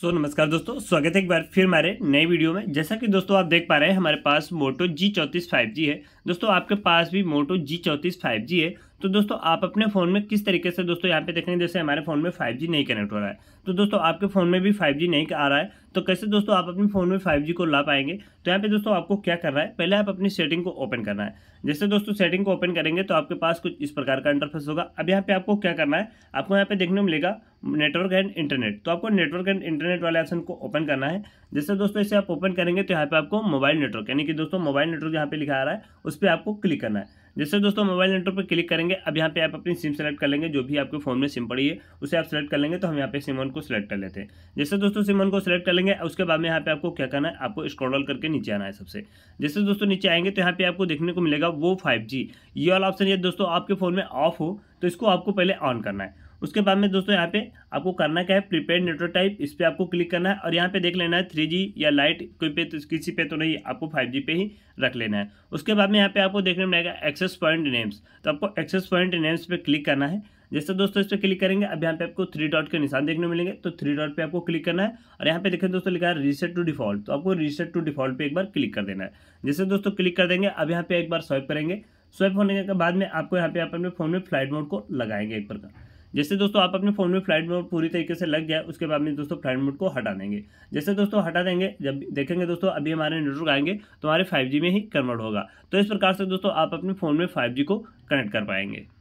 सो so, नमस्कार दोस्तों स्वागत है एक बार फिर हमारे नए वीडियो में जैसा कि दोस्तों आप देख पा रहे हैं हमारे पास मोटो जी चौंतीस फाइव जी है दोस्तों आपके पास भी मोटो जी चौंतीस फाइव जी है तो दोस्तों आप अपने फ़ोन में किस तरीके से दोस्तों यहाँ पे देखेंगे जैसे हमारे फ़ोन में 5G नहीं कनेक्ट हो रहा है तो दोस्तों आपके फ़ोन में भी 5G नहीं आ रहा है तो कैसे दोस्तों आप अपने फ़ोन में 5G को ला पाएंगे तो यहाँ पे दोस्तों आपको क्या करना है पहले आप अपनी सेटिंग को ओपन करना है जैसे दोस्तों सेटिंग को ओपन करेंगे तो आपके पास कुछ इस प्रकार का इंटरफेस होगा अब यहाँ पे आपको क्या करना है आपको यहाँ पे देखने मिलेगा नेटवर्क एंड इंटरनेट तो आपको नेटवर्क एंड इंटरनेट वाले ऑप्शन को ओपन करना है जैसे दोस्तों इसे आप ओपन करेंगे तो यहाँ पे आपको मोबाइल नेटवर्क यानी कि दोस्तों मोबाइल नेटवर्क यहाँ पे लिखा आ रहा है उस पर आपको क्लिक करना है जैसे दोस्तों मोबाइल नेटवर्क पर क्लिक करेंगे अब यहाँ पे आप अपनी सिम सेलेक्ट कर लेंगे जो भी आपके फ़ोन में सिम पड़ी है उसे आप सेलेक्ट कर लेंगे तो हम यहाँ पे सिम वन को सिलेक्ट कर लेते हैं जैसे दोस्तों सिम वन को सिलेक्ट कर लेंगे उसके बाद में यहाँ पे आपको क्या करना है आपको स्क्रॉल करके नीचे आना है सबसे जैसे दोस्तों नीचे आएंगे तो यहाँ पे आपको देखने को मिलेगा वो फाइव ये वाला ऑप्शन ये दोस्तों आपके फ़ोन में ऑफ हो तो इसको आपको पहले ऑन करना है उसके बाद में दोस्तों यहाँ पे आपको करना क्या है प्रीपेड नेटवर्क टाइप इस पर आपको क्लिक करना है और यहाँ पे देख लेना है थ्री या लाइट कोई पे तो किसी पे तो नहीं आपको फाइव जी पे ही रख लेना है उसके बाद में यहाँ पे आपको देखने मिलेगा एक्सेस पॉइंट नेम्स तो आपको एक्सेस पॉइंट नेम्स पर क्लिक करना है जैसे दोस्तों इस पर क्लिक करेंगे अब यहाँ पे आपको थ्री डॉट के निशान देखने मिलेंगे तो थ्री डॉट पे आपको क्लिक करना है और यहाँ पे देखें दोस्तों लिखा है रीसेट टू डिफॉल्ट तो आपको रीसेट टू डिफॉल्ट पे एक बार क्लिक कर देना है जैसे दोस्तों क्लिक कर देंगे अब यहाँ पे एक बार स्वाइप करेंगे स्वाइप होने के बाद में आपको यहाँ पे आप अपने फ़ोन में फ्लाइट मोड को लगाएंगे एक प्रकार जैसे दोस्तों आप अपने फ़ोन में फ्लाइट मोड पूरी तरीके से लग गया उसके बाद में दोस्तों फ्लाइट मोड को हटा देंगे जैसे दोस्तों हटा देंगे जब देखेंगे दोस्तों अभी हमारे नेटवर्क आएंगे तो हमारे फाइव में ही कन्वर्ट होगा तो इस प्रकार से दोस्तों आप अपने फ़ोन में फाइव को कनेक्ट कर पाएंगे